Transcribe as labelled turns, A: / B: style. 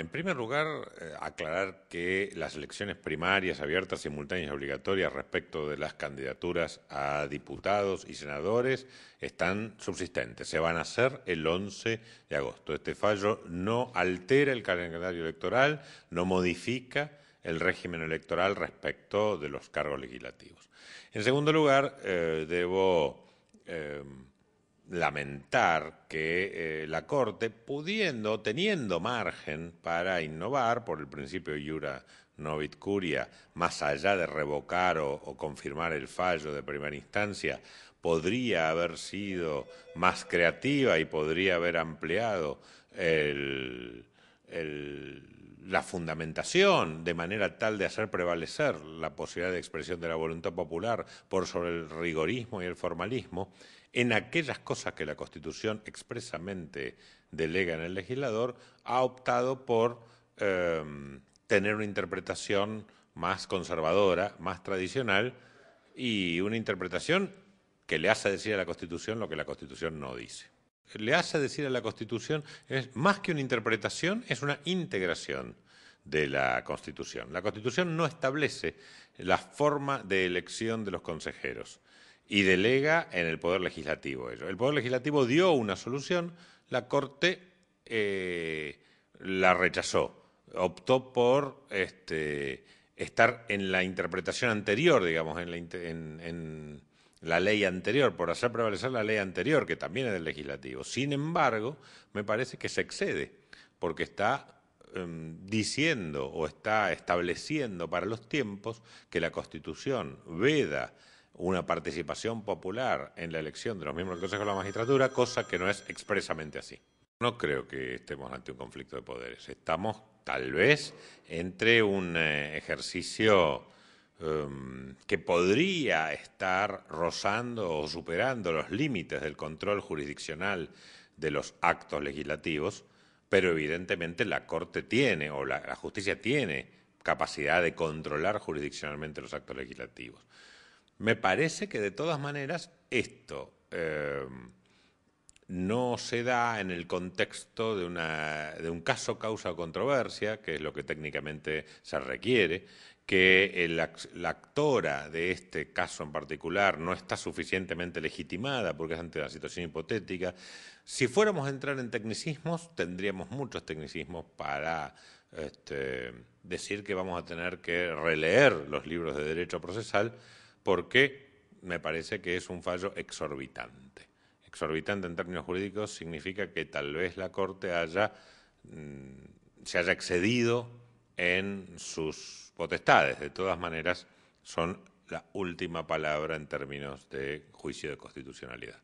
A: En primer lugar, eh, aclarar que las elecciones primarias abiertas, simultáneas y obligatorias respecto de las candidaturas a diputados y senadores están subsistentes. Se van a hacer el 11 de agosto. Este fallo no altera el calendario electoral, no modifica el régimen electoral respecto de los cargos legislativos. En segundo lugar, eh, debo eh, lamentar que eh, la Corte, pudiendo, teniendo margen para innovar por el principio Iura Novit Curia, más allá de revocar o confirmar el fallo de primera instancia, podría haber sido más creativa y podría haber ampliado el, la fundamentación de manera tal de hacer prevalecer la posibilidad de expresión de la voluntad popular por sobre el rigorismo y el formalismo en aquellas cosas que la Constitución expresamente delega en el legislador, ha optado por em, tener una interpretación más conservadora, más tradicional y una interpretación que le hace decir a la Constitución lo que la Constitución no dice le hace decir a la Constitución es más que una interpretación, es una integración de la Constitución. La Constitución no establece la forma de elección de los consejeros y delega en el Poder Legislativo ello. El Poder Legislativo dio una solución, la Corte eh, la rechazó, optó por este, estar en la interpretación anterior, digamos, en la, en, en, la ley anterior, por hacer prevalecer la ley anterior, que también es del legislativo. Sin embargo, me parece que se excede, porque está em, diciendo o está estableciendo para los tiempos que la Constitución veda una participación popular en la elección de los miembros del Consejo de la Magistratura, cosa que no es expresamente así. No creo que estemos ante un conflicto de poderes. Estamos tal vez entre un eh, ejercicio Em, que podría estar rozando o superando los límites del control jurisdiccional de los actos legislativos, pero evidentemente la Corte tiene o la, justicia tiene capacidad de controlar jurisdiccionalmente los actos legislativos. Me parece que de todas maneras esto... Em, no se da en el contexto de, un caso causa o controversia, que es lo que técnicamente se requiere, que la actora de este caso en particular no está suficientemente legitimada porque es ante la situación hipotética. Si fuéramos a entrar en tecnicismos, tendríamos muchos tecnicismos para este, decir que vamos a tener que releer los libros de derecho procesal porque me parece que es un fallo exorbitante. Exorbitante en términos jurídicos significa que tal vez la Corte haya, mm, se haya excedido en sus potestades. De todas maneras, son la última palabra en términos de juicio de constitucionalidad.